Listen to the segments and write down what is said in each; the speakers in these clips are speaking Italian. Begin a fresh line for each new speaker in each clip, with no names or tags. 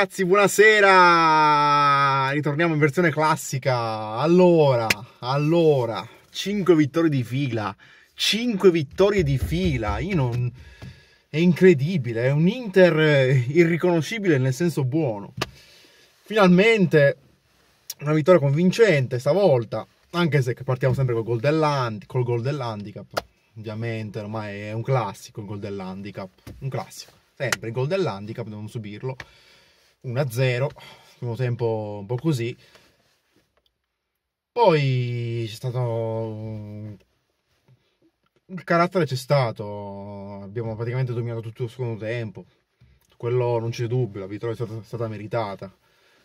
ragazzi, buonasera! Ritorniamo in versione classica. Allora, allora, 5 vittorie di fila. 5 vittorie di fila. Io non... È incredibile, è un Inter eh, irriconoscibile nel senso buono. Finalmente una vittoria convincente stavolta, anche se partiamo sempre col gol dell'handicap, gol dell'handicap. Ovviamente ormai è un classico il gol dell'handicap, un classico sempre il gol dell'handicap, dobbiamo subirlo. 1-0, primo tempo un po' così. Poi c'è stato il carattere c'è stato, abbiamo praticamente dominato tutto il secondo tempo. Quello non c'è dubbio, la vittoria è stata, stata meritata.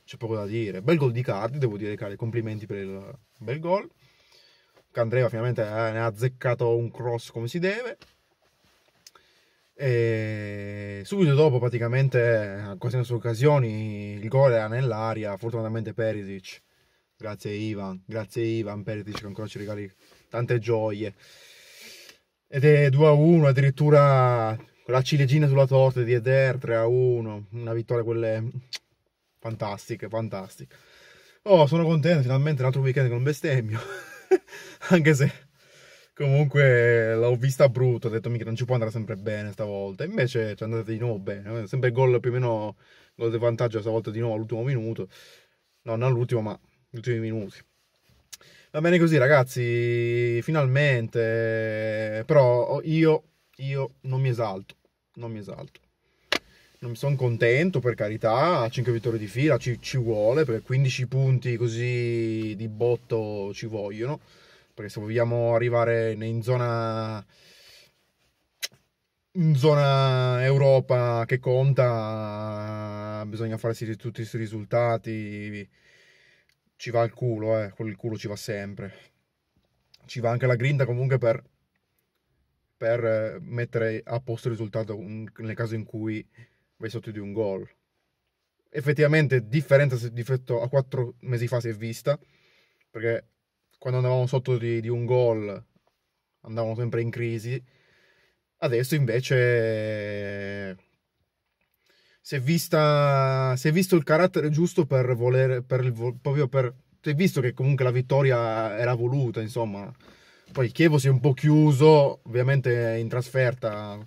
C'è poco da dire. Bel gol di Cardi, devo dire Cardi, complimenti per il bel gol. Candreva finalmente eh, ne ha azzeccato un cross come si deve. E subito dopo, praticamente, quasi in sue occasioni, il gol era nell'aria. Fortunatamente Perisic, grazie Ivan, grazie Ivan Perisic che ancora ci regali tante gioie. Ed è 2-1, a addirittura la ciliegina sulla torta di Eder 3-1, a una vittoria quelle fantastiche, fantastiche. Oh, sono contento, finalmente un altro weekend con un bestemmio. Anche se Comunque l'ho vista brutta, ho detto mica non ci può andare sempre bene stavolta. Invece ci è andata di nuovo bene, eh. sempre gol più o meno gol di vantaggio stavolta di nuovo all'ultimo minuto. No, non all'ultimo, ma gli ultimi minuti. Va bene così ragazzi, finalmente. Però io, io non mi esalto, non mi esalto. Non mi sono contento per carità, 5 vittorie di fila ci, ci vuole, Perché 15 punti così di botto ci vogliono perché se vogliamo arrivare in zona in zona Europa che conta bisogna farsi tutti questi risultati ci va il culo eh, con il culo ci va sempre ci va anche la grinta comunque per, per eh, mettere a posto il risultato nel caso in cui vai sotto di un gol effettivamente differenza rispetto a quattro mesi fa si è vista perché quando andavamo sotto di, di un gol andavamo sempre in crisi. Adesso invece si è, vista, si è visto il carattere giusto per voler, per, proprio per, si è visto che comunque la vittoria era voluta, insomma. Poi Chievo si è un po' chiuso, ovviamente in trasferta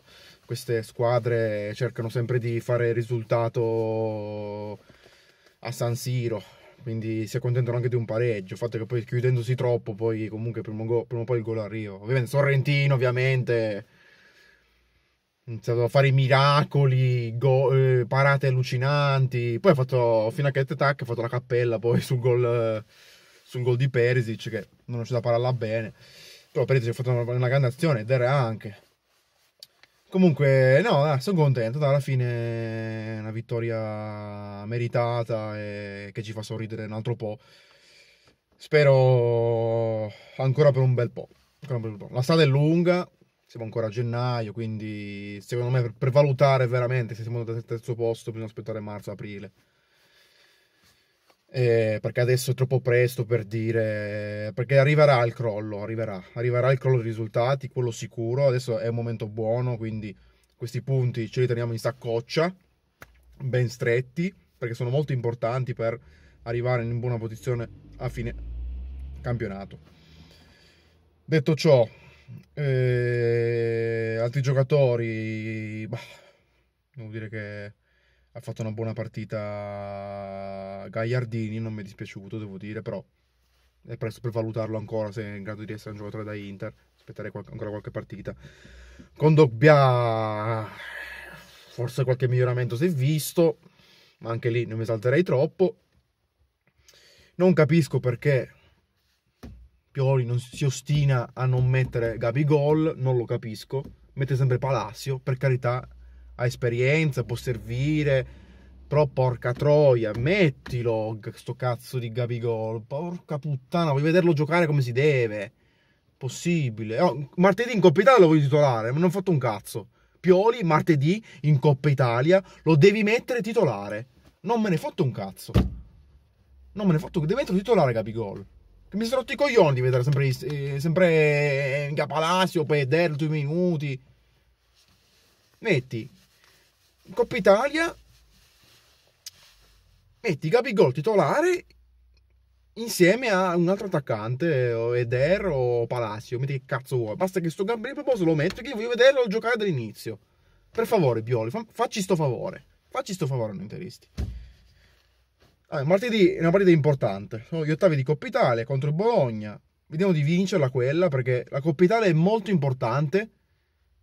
queste squadre cercano sempre di fare risultato a San Siro, quindi si accontentano anche di un pareggio. Il fatto che poi chiudendosi troppo, poi comunque prima, go, prima o poi il gol arriva. Ovviamente Sorrentino, ovviamente, ha iniziato a fare i miracoli, go, eh, parate allucinanti. Poi ha fatto, fino a che tac, ha fatto la cappella poi sul gol, eh, sul gol di Perisic, che non c'è da a pararla bene. Però Perisic ha fatto una, una grande azione, ed era anche. Comunque, no, ah, sono contento. Alla fine, è una vittoria meritata e che ci fa sorridere un altro po'. Spero ancora per un bel po'. Un bel po'. La strada è lunga, siamo ancora a gennaio, quindi secondo me per, per valutare veramente se siamo andati al terzo posto bisogna aspettare marzo-aprile eh, perché adesso è troppo presto per dire, perché arriverà il crollo, arriverà, arriverà il crollo dei risultati, quello sicuro, adesso è un momento buono, quindi questi punti ce li teniamo in saccoccia, ben stretti, perché sono molto importanti per arrivare in buona posizione a fine campionato. Detto ciò, eh, altri giocatori, bah, devo dire che ha fatto una buona partita Gagliardini, non mi è dispiaciuto, devo dire, però è presto per valutarlo ancora se è in grado di essere un giocatore da Inter, aspetterei qual- ancora qualche partita. Con Dobbia forse qualche miglioramento si è visto, ma anche lì non mi salterei troppo. Non capisco perché Pioli non si ostina a non mettere Gabigol, non lo capisco. Mette sempre Palacio, per carità, ha esperienza, può servire, però porca troia, mettilo sto cazzo di Gabigol, porca puttana, voglio vederlo giocare come si deve, possibile. Oh, martedì in Coppa Italia lo voglio titolare, ma non ho fatto un cazzo. Pioli, martedì in Coppa Italia, lo devi mettere titolare. Non me ne fatto un cazzo. Non me ne fatto, un devi metterlo titolare Gabigol. Che mi sono rotto i coglioni di vedere sempre, eh, sempre eh, Palazzo, Peder, due minuti. Metti Coppa Italia metti Gabigol titolare insieme a un altro attaccante, Eder o Palacio, metti che cazzo vuoi. Basta che sto proprio Proposo lo metto che io voglio vederlo giocare dall'inizio. Per favore, Bioli, facci sto favore. Facci sto favore agli interisti. Allora, martedì è una partita importante. Sono gli ottavi di Coppa Italia contro il Bologna. Vediamo di vincerla quella perché la Coppa Italia è molto importante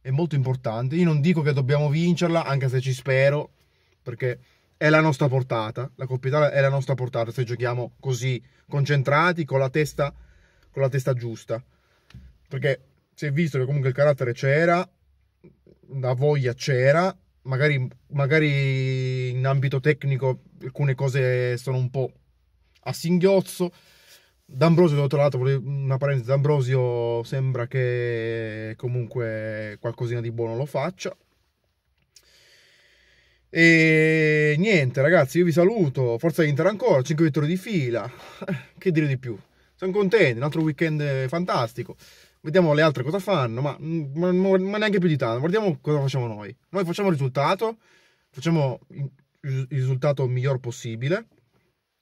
è molto importante. Io non dico che dobbiamo vincerla, anche se ci spero, perché è la nostra portata. La Coppa Italia è la nostra portata se giochiamo così, concentrati, con la testa, con la testa giusta. Perché si è visto che comunque il carattere c'era, la voglia c'era, magari, magari in ambito tecnico alcune cose sono un po' a singhiozzo D'Ambrosio, tra l'altro, una parentesi, D'Ambrosio sembra che comunque qualcosina di buono lo faccia. E niente, ragazzi, io vi saluto. Forza Inter ancora, 5 vittorie di fila. Eh, che dire di più? Sono contenti, un altro weekend fantastico. Vediamo le altre cosa fanno, ma, ma, ma neanche più di tanto. Guardiamo cosa facciamo noi. Noi facciamo il risultato, facciamo il risultato miglior possibile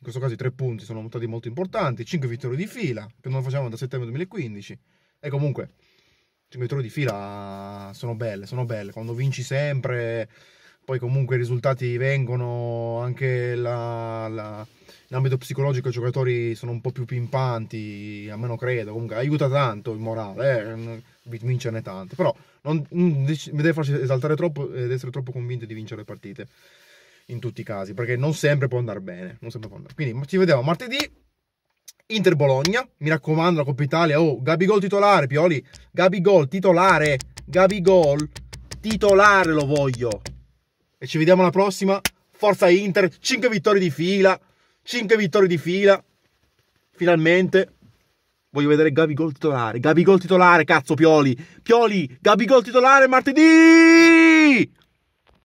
in questo caso i tre punti sono montati molto importanti, cinque vittorie di fila, che non facciamo da settembre 2015, e comunque cinque vittorie di fila sono belle, sono belle, quando vinci sempre, poi comunque i risultati vengono, anche la, la, l'ambito psicologico i giocatori sono un po' più pimpanti, a meno credo, comunque aiuta tanto il morale, eh, vincerne tante, però non, non mm, deve farci esaltare troppo ed essere troppo convinti di vincere le partite in tutti i casi, perché non sempre può andare bene. Non sempre Può andare. Quindi ci vediamo martedì. Inter Bologna, mi raccomando, la Coppa Italia. Oh, Gabigol titolare, Pioli. Gabigol titolare. Gabigol titolare lo voglio. E ci vediamo alla prossima. Forza Inter, 5 vittorie di fila. 5 vittorie di fila. Finalmente. Voglio vedere Gabigol titolare. Gabigol titolare, cazzo Pioli. Pioli, Gabigol titolare martedì!